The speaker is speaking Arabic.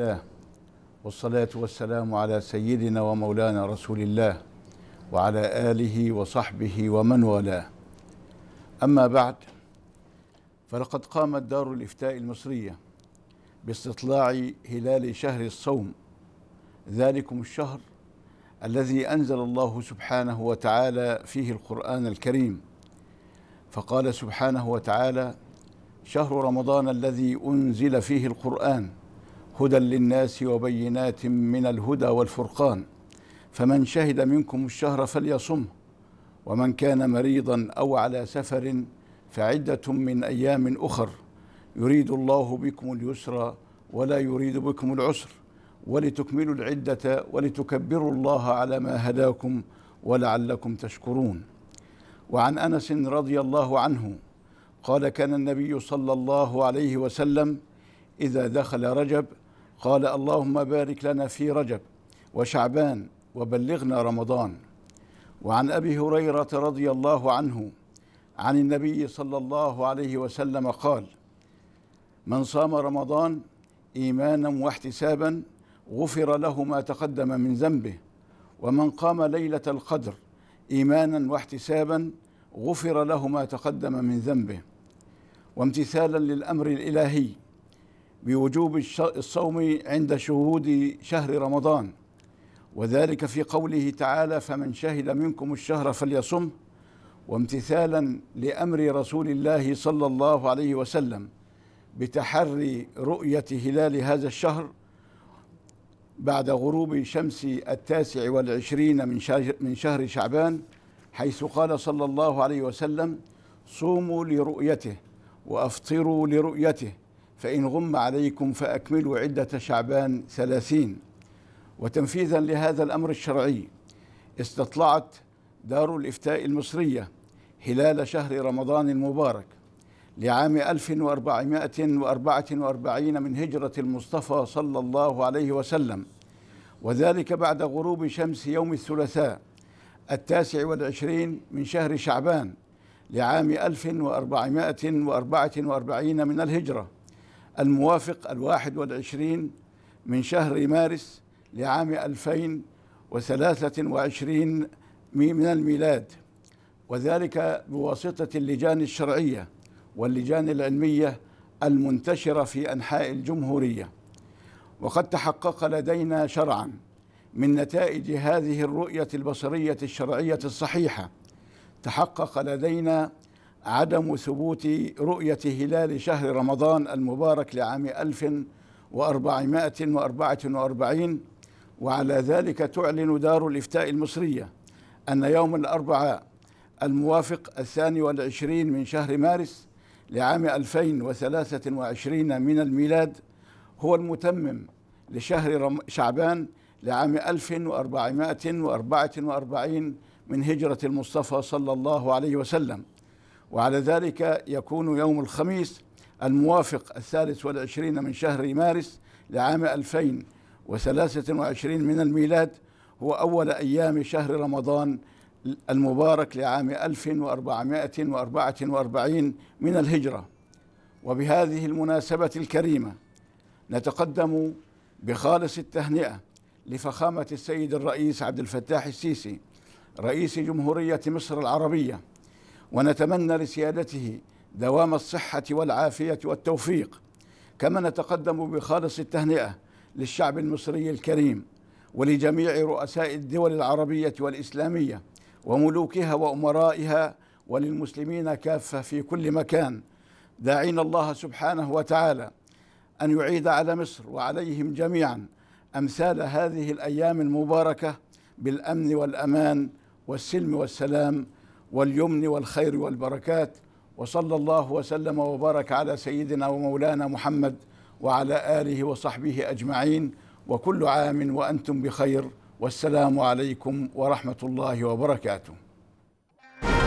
الله والصلاة والسلام على سيدنا ومولانا رسول الله وعلى آله وصحبه ومن والاه أما بعد فلقد قامت دار الإفتاء المصرية باستطلاع هلال شهر الصوم ذلكم الشهر الذي أنزل الله سبحانه وتعالى فيه القرآن الكريم فقال سبحانه وتعالى شهر رمضان الذي أنزل فيه القرآن هدى للناس وبينات من الهدى والفرقان فمن شهد منكم الشهر فليصم ومن كان مريضا او على سفر فعده من ايام اخر يريد الله بكم اليسر ولا يريد بكم العسر ولتكملوا العده ولتكبروا الله على ما هداكم ولعلكم تشكرون وعن انس رضي الله عنه قال كان النبي صلى الله عليه وسلم اذا دخل رجب قال اللهم بارك لنا في رجب وشعبان وبلغنا رمضان وعن ابي هريره رضي الله عنه عن النبي صلى الله عليه وسلم قال من صام رمضان ايمانا واحتسابا غفر له ما تقدم من ذنبه ومن قام ليله القدر ايمانا واحتسابا غفر له ما تقدم من ذنبه وامتثالا للامر الالهي بوجوب الصوم عند شهود شهر رمضان وذلك في قوله تعالى فمن شهد منكم الشهر فليصم وامتثالا لامر رسول الله صلى الله عليه وسلم بتحري رؤيه هلال هذا الشهر بعد غروب شمس التاسع والعشرين من شهر, من شهر شعبان حيث قال صلى الله عليه وسلم صوموا لرؤيته وافطروا لرؤيته فإن غم عليكم فأكملوا عدة شعبان ثلاثين وتنفيذا لهذا الأمر الشرعي استطلعت دار الإفتاء المصرية هلال شهر رمضان المبارك لعام 1444 من هجرة المصطفى صلى الله عليه وسلم وذلك بعد غروب شمس يوم الثلاثاء التاسع والعشرين من شهر شعبان لعام 1444 من الهجرة الموافق الواحد والعشرين من شهر مارس لعام 2023 من الميلاد وذلك بواسطة اللجان الشرعية واللجان العلمية المنتشرة في أنحاء الجمهورية وقد تحقق لدينا شرعا من نتائج هذه الرؤية البصرية الشرعية الصحيحة تحقق لدينا عدم ثبوت رؤية هلال شهر رمضان المبارك لعام 1444 وعلى ذلك تعلن دار الإفتاء المصرية أن يوم الأربعاء الموافق الثاني والعشرين من شهر مارس لعام 2023 من الميلاد هو المتمم لشهر شعبان لعام 1444 من هجرة المصطفى صلى الله عليه وسلم وعلى ذلك يكون يوم الخميس الموافق الثالث والعشرين من شهر مارس لعام 2023 من الميلاد هو أول أيام شهر رمضان المبارك لعام 1444 من الهجرة وبهذه المناسبة الكريمة نتقدم بخالص التهنئة لفخامة السيد الرئيس عبد الفتاح السيسي رئيس جمهورية مصر العربية ونتمنى لسيادته دوام الصحة والعافية والتوفيق كما نتقدم بخالص التهنئة للشعب المصري الكريم ولجميع رؤساء الدول العربية والإسلامية وملوكها وأمرائها وللمسلمين كافة في كل مكان داعين الله سبحانه وتعالى أن يعيد على مصر وعليهم جميعا أمثال هذه الأيام المباركة بالأمن والأمان والسلم والسلام واليمن والخير والبركات وصلى الله وسلم وبارك على سيدنا ومولانا محمد وعلى اله وصحبه اجمعين وكل عام وانتم بخير والسلام عليكم ورحمه الله وبركاته